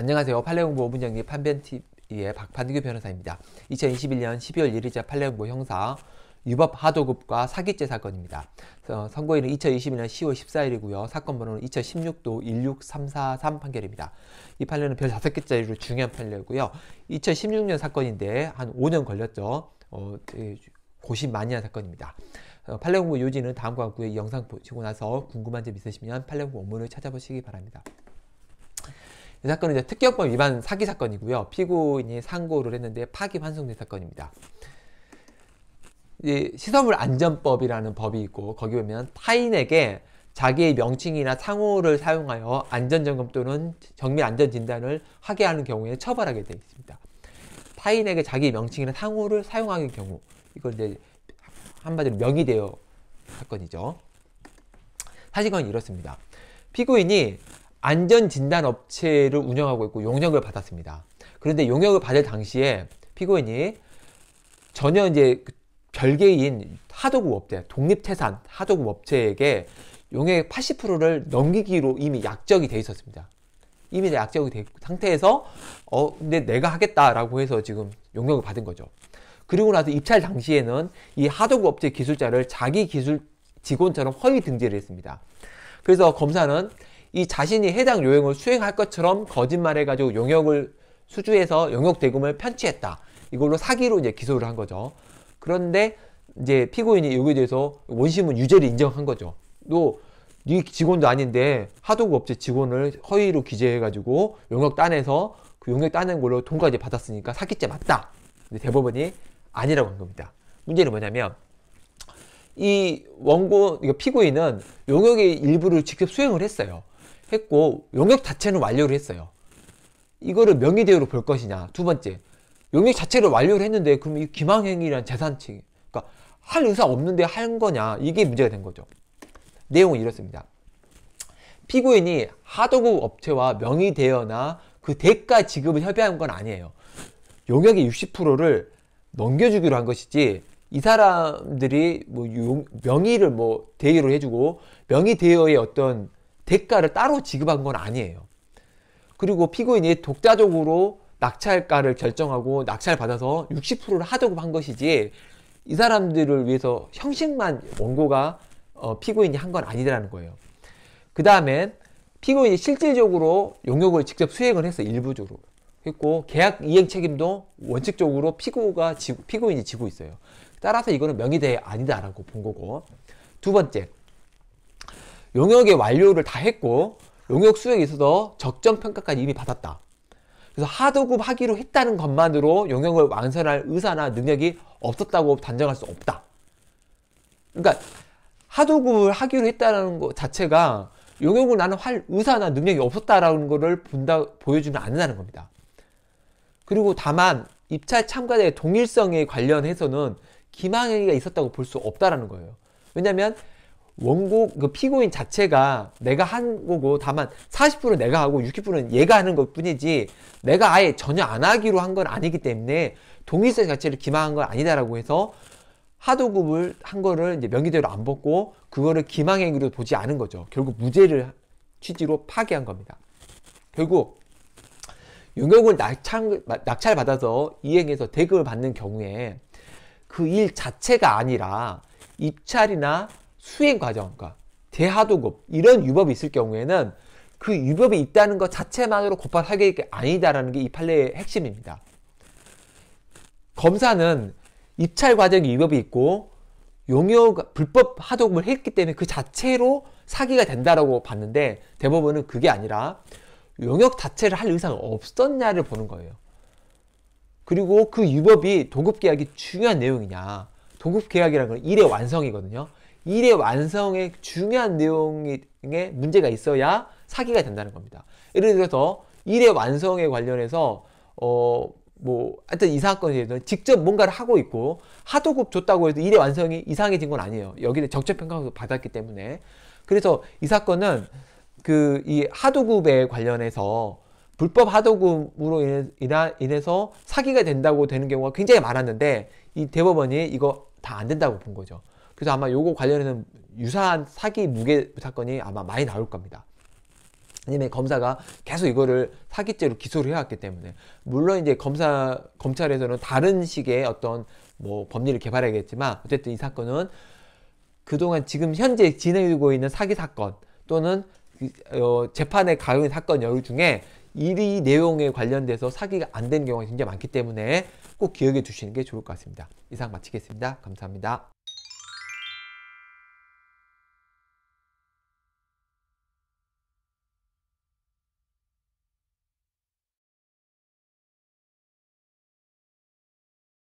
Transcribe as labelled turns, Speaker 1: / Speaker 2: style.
Speaker 1: 안녕하세요. 팔레옹보 문정리 판변TV의 박판규 변호사입니다. 2021년 12월 1일자 팔레옹보 형사 유법 하도급과 사기죄 사건입니다. 어, 선고일은 2021년 10월 14일이고요. 사건 번호는 2016도 16343 판결입니다. 이 판례는 별 5개짜리로 중요한 판례고요. 2016년 사건인데 한 5년 걸렸죠. 어, 예, 고심 많이 한 사건입니다. 판례 어, 공부 요지는 다음과 같고요. 이 영상 보시고 나서 궁금한 점 있으시면 판례 공부 원문을 찾아보시기 바랍니다. 이 사건은 이제 특경법 위반 사기 사건이고요. 피고인이 상고를 했는데 파기환송된 사건입니다. 이 시설물 안전법이라는 법이 있고 거기 보면 타인에게 자기의 명칭이나 상호를 사용하여 안전점검 또는 정밀 안전 진단을 하게 하는 경우에 처벌하게 되어 있습니다. 타인에게 자기 명칭이나 상호를 사용하는 경우 이걸 이제 한마디로 명의대여 사건이죠. 사실은 이렇습니다. 피고인이 안전진단업체를 운영하고 있고 용역을 받았습니다. 그런데 용역을 받을 당시에 피고인이 전혀 이제 그 별개인 하도급 업체, 독립태산 하도급 업체에게 용액 80%를 넘기기로 이미 약정이 돼 있었습니다. 이미 약정이 된 상태에서 어 근데 내가 하겠다라고 해서 지금 용역을 받은 거죠. 그리고 나서 입찰 당시에는 이 하도급 업체 기술자를 자기 기술 직원처럼 허위 등재를 했습니다. 그래서 검사는 이 자신이 해당 요행을 수행할 것처럼 거짓말해가지고 용역을 수주해서 용역 대금을 편취했다. 이걸로 사기로 이제 기소를 한 거죠. 그런데 이제 피고인이 여기에 대해서 원심은 유죄를 인정한 거죠. 또네 직원도 아닌데 하도급 업체 직원을 허위로 기재해가지고 용역 따내서 그 용역 따낸 걸로 돈까지 받았으니까 사기죄 맞다. 근데 대법원이 아니라고 한 겁니다. 문제는 뭐냐면 이 원고 그러니까 피고인은 용역의 일부를 직접 수행을 했어요. 했고 용역 자체는 완료를 했어요. 이거를 명의대여로볼 것이냐. 두 번째, 용역 자체를 완료를 했는데 그럼 이 기망행위란 재산치, 그러니까 할 의사 없는데 한 거냐. 이게 문제가 된 거죠. 내용은 이렇습니다. 피고인이 하도급 업체와 명의대여나 그 대가 지급을 협의한 건 아니에요. 용역의 60%를 넘겨주기로 한 것이지 이 사람들이 뭐 용, 명의를 뭐 대여로 해주고 명의 대여의 어떤 대가를 따로 지급한 건 아니에요. 그리고 피고인이 독자적으로 낙찰가를 결정하고 낙찰 받아서 60%를 하자고 한 것이지 이 사람들을 위해서 형식만 원고가 어, 피고인이 한 건 아니라는 거예요. 그 다음에 피고인이 실질적으로 용역을 직접 수행을 해서 일부적으로 했고 계약 이행 책임도 원칙적으로 피고가 지 피고인이 지고 있어요. 따라서 이거는 명의대해 아니다라고 본 거고 두 번째 용역의 완료를 다 했고 용역 수익에 있어서 적정 평가까지 이미 받았다. 그래서 하도급 하기로 했다는 것만으로 용역을 완성할 의사나 능력이 없었다고 단정할 수 없다. 그러니까 하도급을 하기로 했다는 것 자체가 용역을 나는 할 의사나 능력이 없었다라는 것을 본다, 보여주면 않는다는 겁니다. 그리고 다만 입찰 참가자의 동일성에 관련해서는 기망행위가 있었다고 볼 수 없다라는 거예요. 왜냐하면 원고그 피고인 자체가 내가 한 거고 다만 40%는 내가 하고 60%는 얘가 하는 것 뿐이지 내가 아예 전혀 안 하기로 한 건 아니기 때문에 동의서 자체를 기망한 건 아니다라고 해서 하도급을 한 거를 이제 명의대로 안 벗고 그거를 기망행위로 보지 않은 거죠. 결국 무죄를 취지로 파기한 겁니다. 결국 용역을 낙찰, 낙찰받아서 이행해서 대금을 받는 경우에 그 일 자체가 아니라 입찰이나 수행 과정, 과 대하도급 이런 유법이 있을 경우에는 그 유법이 있다는 것 자체만으로 곧바 사격이 아니다라는 게 이 판례의 핵심입니다. 검사는 입찰 과정에 위법이 있고 용역 불법 하도급을 했기 때문에 그 자체로 사기가 된다라고 봤는데 대법원은 그게 아니라 용역 자체를 할 의사가 없었냐를 보는 거예요. 그리고 그유법이도급 계약이 중요한 내용이냐. 도급 계약이라는 건 일의 완성이거든요. 일의 완성에 중요한 내용에 문제가 있어야 사기가 된다는 겁니다. 예를 들어서 일의 완성에 관련해서 어뭐 하여튼 이 사건에 서 직접 뭔가를 하고 있고 하도급 줬다고 해서 일의 완성이 이상해진 건 아니에요. 여기는 적재평가도 받았기 때문에 그래서 이 사건은 그 이 하도급에 관련해서 불법 하도급으로 인해, 서 사기가 된다고 되는 경우가 굉장히 많았는데 이 대법원이 이거 다 안 된다고 본 거죠. 그래서 아마 요거 관련해서는 유사한 사기 무게 사건이 아마 많이 나올 겁니다. 왜냐면 검사가 계속 이거를 사기죄로 기소를 해왔기 때문에 물론 이제 검사 검찰에서는 다른 식의 어떤 뭐 법리를 개발해야겠지만 어쨌든 이 사건은 그동안 지금 현재 진행되고 있는 사기 사건 또는 그, 어, 재판에 가용 사건 여유 중에 이리 내용에 관련돼서 사기가 안 되는 경우가 굉장히 많기 때문에 꼭 기억해 두시는 게 좋을 것 같습니다. 이상 마치겠습니다. 감사합니다.